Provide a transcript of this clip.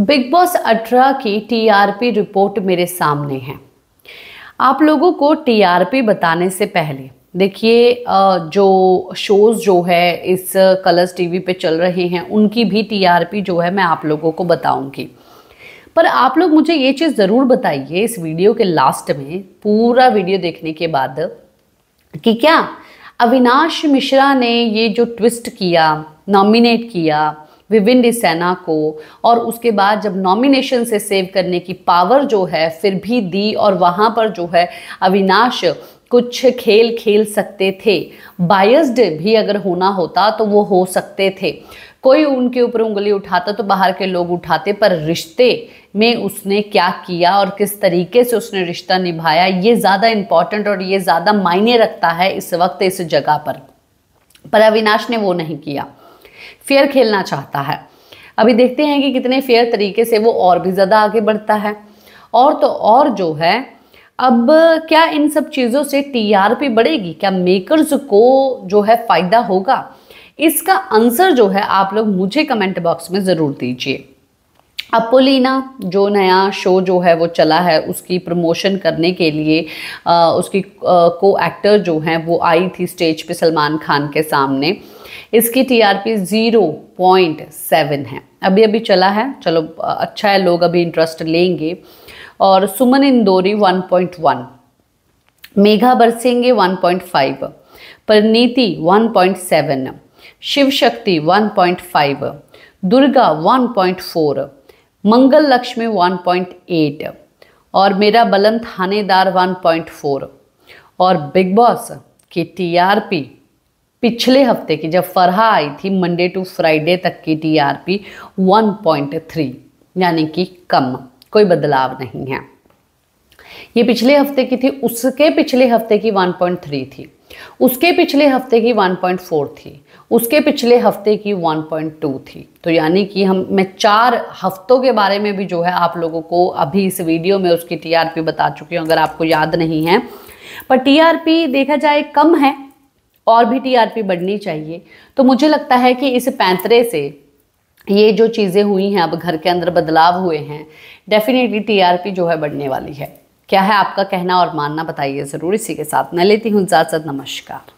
big boss अठारह की TRP report मेरे सामने है आप लोगों को टीआरपी बताने से पहले देखिए जो शोज़ जो है इस कलर्स टीवी पे चल रहे हैं उनकी भी टीआरपी जो है मैं आप लोगों को बताऊंगी पर आप लोग मुझे ये चीज़ ज़रूर बताइए इस वीडियो के लास्ट में पूरा वीडियो देखने के बाद कि क्या अविनाश मिश्रा ने ये जो ट्विस्ट किया नॉमिनेट किया विभिन्न सेना को और उसके बाद जब नॉमिनेशन से सेव करने की पावर जो है फिर भी दी और वहाँ पर जो है अविनाश कुछ खेल खेल सकते थे बायस्ड भी अगर होना होता तो वो हो सकते थे कोई उनके ऊपर उंगली उठाता तो बाहर के लोग उठाते पर रिश्ते में उसने क्या किया और किस तरीके से उसने रिश्ता निभाया ये ज़्यादा इम्पॉर्टेंट और ये ज़्यादा मायने रखता है इस वक्त इस जगह पर पर अविनाश ने वो नहीं किया फेयर खेलना चाहता है अभी देखते हैं कि कितने फेयर तरीके से वो और भी ज़्यादा आगे बढ़ता है और तो और जो है अब क्या इन सब चीज़ों से टीआरपी बढ़ेगी क्या मेकर्स को जो है फ़ायदा होगा इसका आंसर जो है आप लोग मुझे कमेंट बॉक्स में ज़रूर दीजिए अपोलिना जो नया शो जो है वो चला है उसकी प्रमोशन करने के लिए आ, उसकी को एक्टर जो हैं वो आई थी स्टेज पे सलमान खान के सामने इसकी टीआरपी ज़ीरो पॉइंट सेवन है अभी अभी चला है चलो अच्छा है लोग अभी इंटरेस्ट लेंगे और Suman Indori one point one Megha Barsenge one point five Parineeti one point seven Shiv Shakti one point five Durga one point four Mangal Lakshmi 1.8 और मेरा बलन थानेदार 1.4 और बिग बॉस की टीआरपी पिछले हफ्ते की जब फरहा आई थी मंडे टू फ्राइडे तक की टीआरपी 1.3 यानी कि कम कोई बदलाव नहीं है ये पिछले हफ्ते की थी उसके पिछले हफ्ते की 1.3 थी उसके पिछले हफ्ते की 1.4 थी उसके पिछले हफ्ते की 1.2 थी तो यानी कि हम मैं चार हफ्तों के बारे में भी जो है आप लोगों को अभी इस वीडियो में उसकी टीआरपी बता चुकी हूँ अगर आपको याद नहीं है पर टीआरपी देखा जाए कम है और भी टीआरपी बढ़नी चाहिए तो मुझे लगता है कि इस पैंतरे से ये जो चीज़ें हुई हैं अब घर के अंदर बदलाव हुए हैं डेफिनेटली टीआरपी जो है बढ़ने वाली है क्या है आपका कहना और मानना बताइए ज़रूर इसी के साथ मैं लेती हूँ इजाज़त नमस्कार